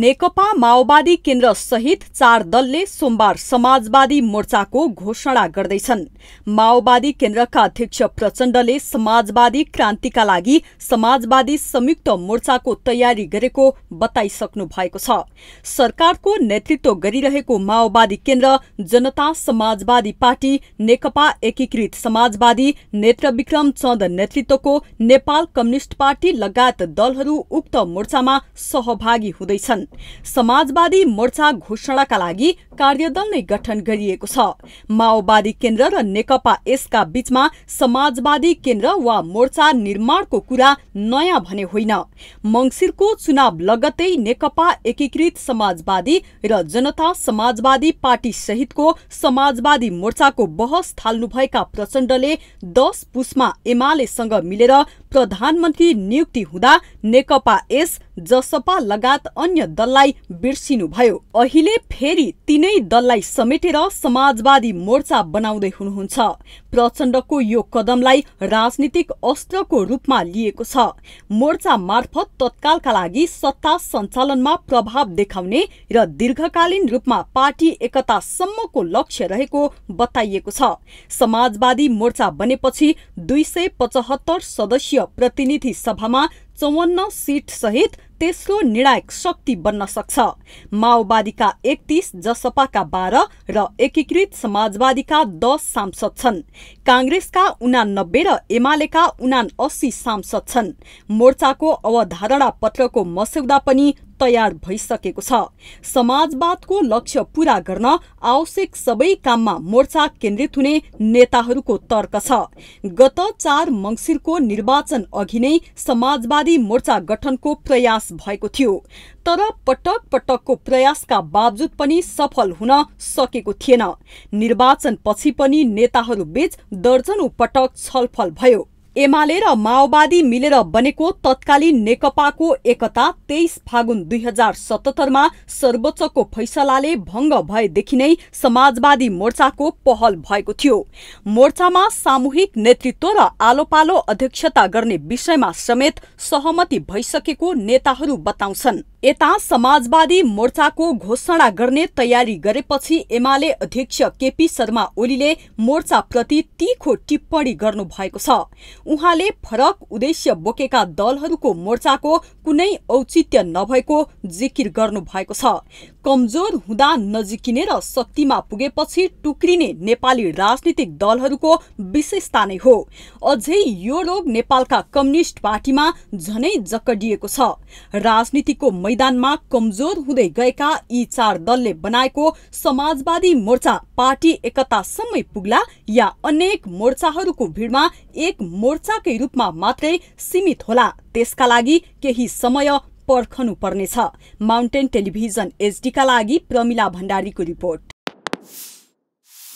नेकपा माओवादी केन्द्र सहित चार दलले सोमबार समाजवादी मोर्चाको घोषणा गर्दैछन् माओवादी केन्द्रका अध्यक्ष प्रचण्डले समाजवादी क्रान्तिका लागि समाजवादी संयुक्त मोर्चाको तयारी गरेको बताइसक्नु भएको छ सरकारको नेतृत्व गरिरहेको माओवादी केन्द्र जनता समाजवादी पार्टी नेकपा एकीकृत समाजवादी नेत्रविक्रम चन्द नेतृत्वको नेपाल कम्युनिष्ट पार्टी लगायत दलहरू उक्त मोर्चामा सहभागी हुँदैछन् समाजवादी मोर्चा घोषणाका लागि कार्यदल नै गठन गरिएको छ माओवादी केन्द्र र नेकपा यसका बीचमा समाजवादी केन्द्र वा मोर्चा निर्माणको कुरा नयाँ भने होइन मङ्सिरको चुनाव लगत्तै नेकपा एकीकृत समाजवादी र जनता समाजवादी पार्टी सहितको समाजवादी मोर्चाको बहस थाल्नुभएका प्रचण्डले दस पुसमा एमालेसँग मिलेर प्रधानमन्त्री नियुक्ति हुँदा नेकपा एस जसपा लगायत अन्य दललाई बिर्सिनुभयो अहिले फेरि तिनै दललाई समेटेर समाजवादी मोर्चा बनाउँदै हुनुहुन्छ प्रचण्डको यो कदमलाई राजनीतिक अस्त्रको रूपमा लिएको छ मोर्चा मार्फत तत्कालका लागि सत्ता सञ्चालनमा प्रभाव देखाउने र दीर्घकालीन रूपमा पार्टी एकतासम्मको लक्ष्य रहेको बताइएको छ समाजवादी मोर्चा बनेपछि दुई सय पचहत्तर सदस्य प्रतिनिधि सभामा चौवन्न सिट सहित तेस्रो निर्णायक शक्ति बन्न सक्छ माओवादीका एकतीस जसपाका बाह्र र एकीकृत समाजवादीका दस सांसद छन् काङ्ग्रेसका उनानब्बे र एमालेका उना अस्सी सांसद छन् मोर्चाको अवधारणा पत्रको मस्यौदा पनि तयार भइसकेको छ समाजवादको लक्ष्य पूरा गर्न आवश्यक सबै काममा मोर्चा केन्द्रित हुने नेताहरूको तर्क छ गत चार मङ्सिरको निर्वाचन अघि नै समाजवादी मोर्चा गठनको प्रयास प्रयास भएको थियो तर पटक पटकको प्रयासका बावजुद पनि सफल हुन सकेको थिएन निर्वाचनपछि पनि नेताहरूबीच दर्जनौ पटक छलफल भयो एमाले र माओवादी मिलेर बनेको तत्कालीन नेकपाको एकता तेइस फागुन दुई हजार सतहत्तरमा सर्वोच्चको फैसलाले भंग भएदेखि नै समाजवादी मोर्चाको पहल भएको थियो मोर्चामा सामूहिक नेतृत्व र आलोपालो अध्यक्षता गर्ने विषयमा समेत सहमति भइसकेको नेताहरू बताउँछन् यता समाजवादी मोर्चाको घोषणा गर्ने तयारी गरेपछि एमाले अध्यक्ष केपी शर्मा ओलीले मोर्चाप्रति तीखो टिप्पणी गर्नुभएको छ उहाँले फरक उद्देश्य बोकेका दलहरूको मोर्चाको कुनै औचित्य नभएको जिकिर गर्नु भएको छ कमजोर हुँदा नजिकिने र शक्तिमा पुगेपछि टुक्रिने नेपाली राजनीतिक दलहरूको विशेषता नै हो अझै यो रोग नेपालका कम्युनिष्ट पार्टीमा झनै जकडिएको छ राजनीतिको मैदानमा कमजोर हुँदै गएका यी चार दलले बनाएको समाजवादी मोर्चा पार्टी एकतासम्मै पुग्ला या अनेक मोर्चाहरूको भिडमा एक मोर्चाकै रूपमा मात्रै सीमित होला त्यसका लागि केही समय पर्खनु पर्नेछ माउन्टेन टेलिभिजन एचडीका लागि प्रमिला भण्डारीको रिपोर्ट